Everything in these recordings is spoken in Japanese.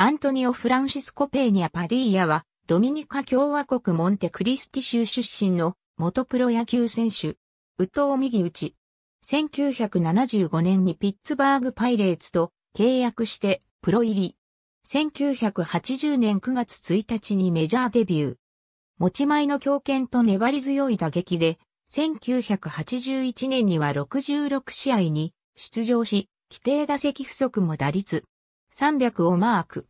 アントニオ・フランシスコ・ペーニャ・パディーヤは、ドミニカ共和国モンテクリスティ州出身の元プロ野球選手、ウトミ右打ち。1975年にピッツバーグ・パイレーツと契約してプロ入り。1980年9月1日にメジャーデビュー。持ち前の強肩と粘り強い打撃で、1981年には66試合に出場し、規定打席不足も打率300をマーク。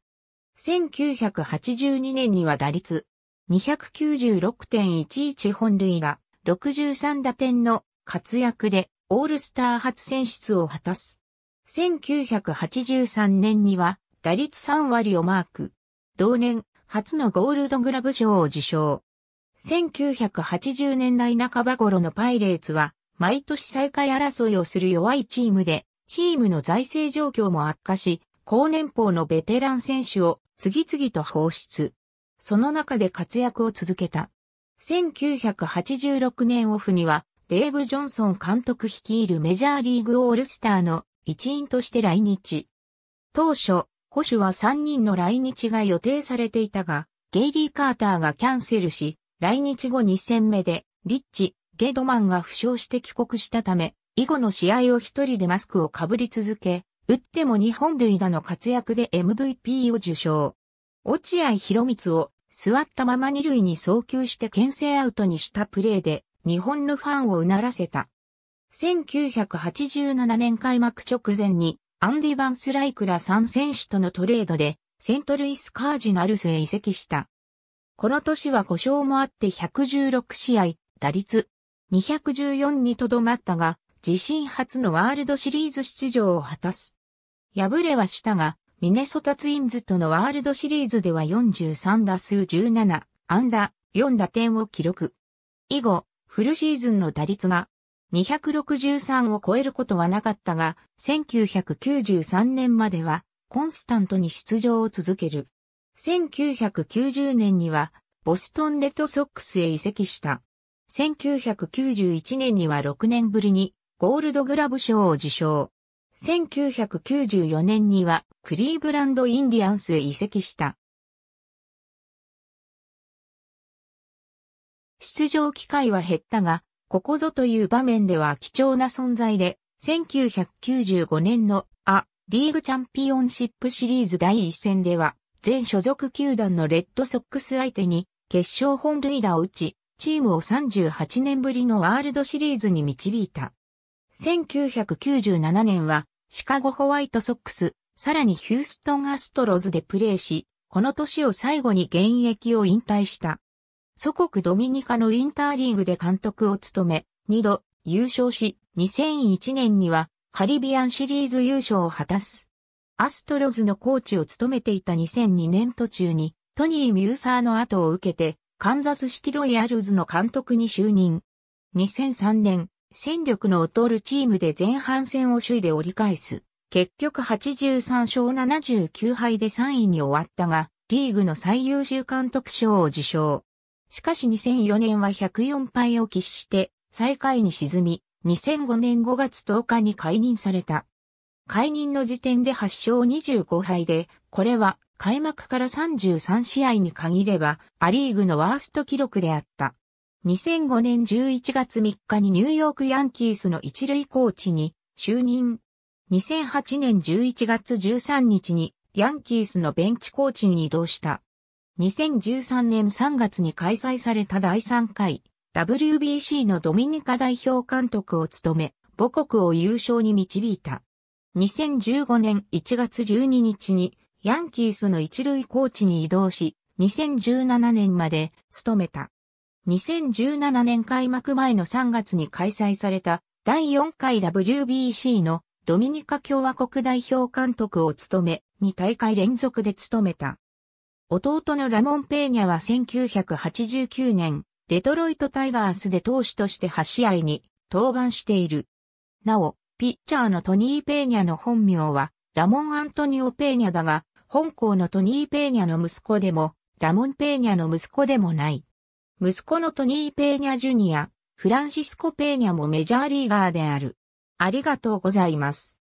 1982年には打率296.11本塁打63打点の活躍でオールスター初選出を果たす。1983年には打率3割をマーク。同年初のゴールドグラブ賞を受賞。1980年代半ば頃のパイレーツは毎年再開争いをする弱いチームで、チームの財政状況も悪化し、高年俸のベテラン選手を次々と放出。その中で活躍を続けた。1986年オフには、デーブ・ジョンソン監督率いるメジャーリーグオールスターの一員として来日。当初、保守は3人の来日が予定されていたが、ゲイリー・カーターがキャンセルし、来日後2戦目で、リッチ、ゲドマンが負傷して帰国したため、以後の試合を一人でマスクをかぶり続け、打っても2本塁打の活躍で MVP を受賞。落合博光を座ったまま2塁に送球して牽制アウトにしたプレーで日本のファンをうならせた。1987年開幕直前にアンディ・バンスライクら3選手とのトレードでセントルイス・カージナルスへ移籍した。この年は故障もあって116試合、打率214にとどまったが、自身初のワールドシリーズ出場を果たす。敗れはしたが、ミネソタツインズとのワールドシリーズでは43打数17、安打、4打点を記録。以後、フルシーズンの打率が263を超えることはなかったが、1993年まではコンスタントに出場を続ける。1990年にはボストンレッドソックスへ移籍した。1991年には6年ぶりにゴールドグラブ賞を受賞。1994年にはクリーブランドインディアンスへ移籍した。出場機会は減ったが、ここぞという場面では貴重な存在で、1995年のア・リーグチャンピオンシップシリーズ第1戦では、全所属球団のレッドソックス相手に決勝本塁打を打ち、チームを38年ぶりのワールドシリーズに導いた。1997年はシカゴホワイトソックス、さらにヒューストンアストロズでプレーし、この年を最後に現役を引退した。祖国ドミニカのインターリーグで監督を務め、2度優勝し、2001年にはカリビアンシリーズ優勝を果たす。アストロズのコーチを務めていた2002年途中に、トニー・ミューサーの後を受けて、カンザスシティロイヤルズの監督に就任。2003年、戦力の劣るチームで前半戦を首位で折り返す。結局83勝79敗で3位に終わったが、リーグの最優秀監督賞を受賞。しかし2004年は104敗を喫して最下位に沈み、2005年5月10日に解任された。解任の時点で8勝25敗で、これは開幕から33試合に限ればアリーグのワースト記録であった。2005年11月3日にニューヨークヤンキースの一塁コーチに就任。2008年11月13日にヤンキースのベンチコーチに移動した。2013年3月に開催された第3回 WBC のドミニカ代表監督を務め、母国を優勝に導いた。2015年1月12日にヤンキースの一塁コーチに移動し、2017年まで務めた。2017年開幕前の3月に開催された第4回 WBC のドミニカ共和国代表監督を務め、2大会連続で務めた。弟のラモン・ペーニャは1989年、デトロイト・タイガースで投手として8試合に登板している。なお、ピッチャーのトニー・ペーニャの本名は、ラモン・アントニオ・ペーニャだが、本校のトニー・ペーニャの息子でも、ラモン・ペーニャの息子でもない。息子のトニー・ペーニャ・ジュニア、フランシスコ・ペーニャもメジャーリーガーである。ありがとうございます。